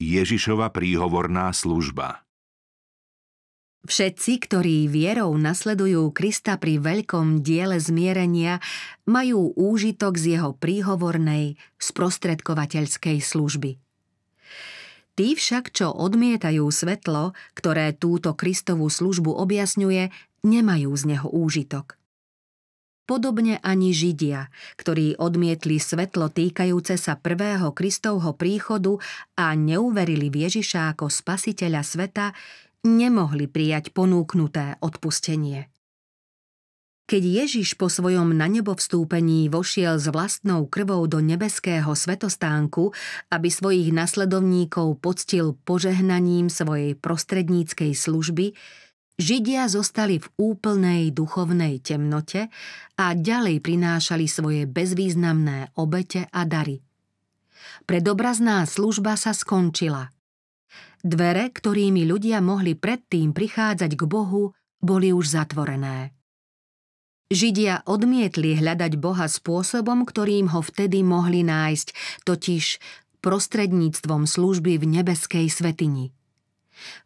Ježišova príhovorná služba Všetci, ktorí vierou nasledujú Krista pri veľkom diele zmierenia, majú úžitok z jeho príhovornej, sprostredkovateľskej služby. Tí však, čo odmietajú svetlo, ktoré túto Kristovú službu objasňuje, nemajú z neho úžitok. Podobne ani Židia, ktorí odmietli svetlo týkajúce sa prvého Kristovho príchodu a neuverili v Ježiša ako spasiteľa sveta, nemohli prijať ponúknuté odpustenie. Keď Ježiš po svojom na nebo vstúpení vošiel s vlastnou krvou do nebeského svetostánku, aby svojich nasledovníkov poctil požehnaním svojej prostredníckej služby, Židia zostali v úplnej duchovnej temnote a ďalej prinášali svoje bezvýznamné obete a dary. Predobrazná služba sa skončila. Dvere, ktorými ľudia mohli predtým prichádzať k Bohu, boli už zatvorené. Židia odmietli hľadať Boha spôsobom, ktorým ho vtedy mohli nájsť, totiž prostredníctvom služby v nebeskej svetini.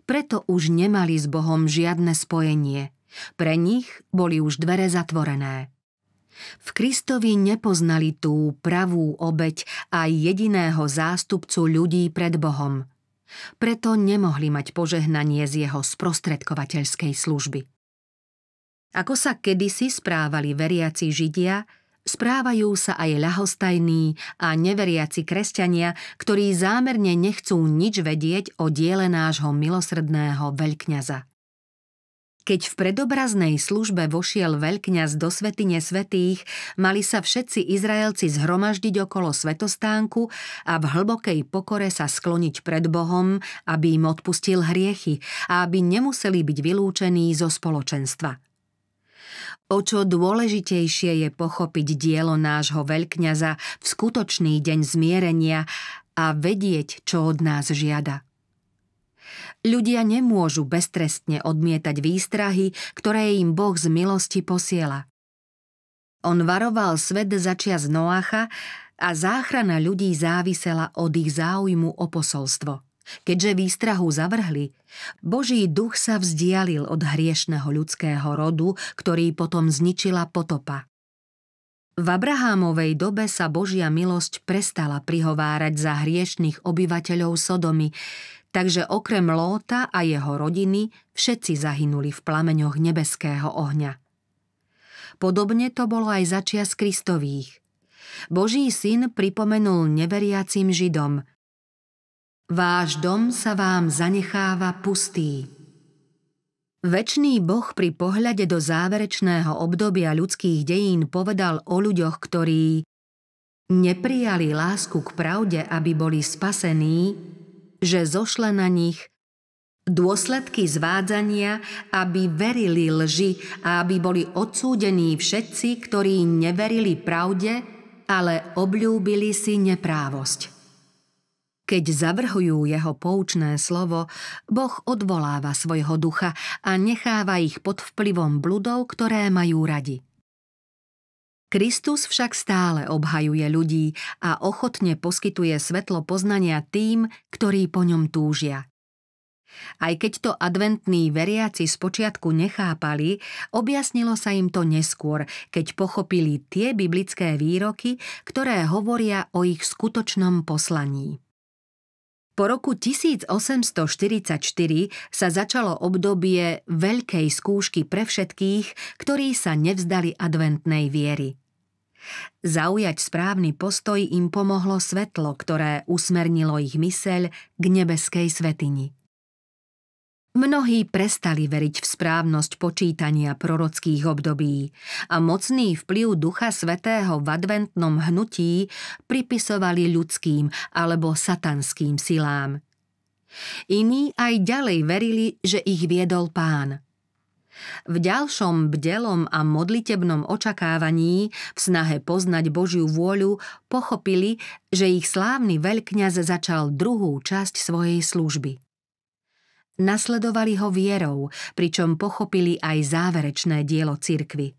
Preto už nemali s Bohom žiadne spojenie. Pre nich boli už dvere zatvorené. V Kristovi nepoznali tú pravú obeď a jediného zástupcu ľudí pred Bohom. Preto nemohli mať požehnanie z jeho sprostredkovateľskej služby. Ako sa kedysi správali veriaci Židia, Správajú sa aj ľahostajní a neveriaci kresťania, ktorí zámerne nechcú nič vedieť o diele nášho milosrdného veľkňaza. Keď v predobraznej službe vošiel veľkňaz do svetine svetých, mali sa všetci Izraelci zhromaždiť okolo svetostánku a v hlbokej pokore sa skloniť pred Bohom, aby im odpustil hriechy a aby nemuseli byť vylúčení zo spoločenstva. O čo dôležitejšie je pochopiť dielo nášho veľkňaza v skutočný deň zmierenia a vedieť, čo od nás žiada. Ľudia nemôžu beztrestne odmietať výstrahy, ktoré im Boh z milosti posiela. On varoval svet začias Noacha a záchrana ľudí závisela od ich záujmu o posolstvo. Keďže výstrahu zavrhli, Boží duch sa vzdialil od hriešného ľudského rodu, ktorý potom zničila potopa. V Abrahámovej dobe sa Božia milosť prestala prihovárať za hriešných obyvateľov Sodomy, takže okrem Lóta a jeho rodiny všetci zahynuli v plameňoch nebeského ohňa. Podobne to bolo aj začias Kristových. Boží syn pripomenul neveriacim Židom – Váš dom sa vám zanecháva pustý. Večný Boh pri pohľade do záverečného obdobia ľudských dejín povedal o ľuďoch, ktorí neprijali lásku k pravde, aby boli spasení, že zošle na nich dôsledky zvádzania, aby verili lži a aby boli odsúdení všetci, ktorí neverili pravde, ale obľúbili si neprávosť. Keď zavrhujú jeho poučné slovo, Boh odvoláva svojho ducha a necháva ich pod vplyvom bludov, ktoré majú radi. Kristus však stále obhajuje ľudí a ochotne poskytuje svetlo poznania tým, ktorí po ňom túžia. Aj keď to adventní veriaci spočiatku nechápali, objasnilo sa im to neskôr, keď pochopili tie biblické výroky, ktoré hovoria o ich skutočnom poslaní. Po roku 1844 sa začalo obdobie veľkej skúšky pre všetkých, ktorí sa nevzdali adventnej viery. Zaujať správny postoj im pomohlo svetlo, ktoré usmernilo ich myseľ k nebeskej svetini. Mnohí prestali veriť v správnosť počítania prorockých období a mocný vplyv Ducha Svetého v adventnom hnutí pripisovali ľudským alebo satanským silám. Iní aj ďalej verili, že ich viedol pán. V ďalšom bdelom a modlitebnom očakávaní, v snahe poznať Božiu vôľu, pochopili, že ich slávny veľkňaz začal druhú časť svojej služby – Nasledovali ho vierou, pričom pochopili aj záverečné dielo cirkvy.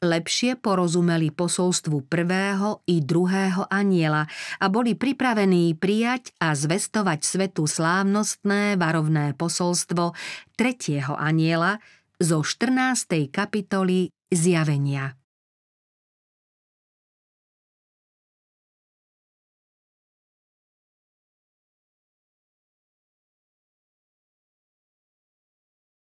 Lepšie porozumeli posolstvu prvého i druhého aniela a boli pripravení prijať a zvestovať svetu slávnostné varovné posolstvo tretieho aniela zo 14. kapitoly Zjavenia.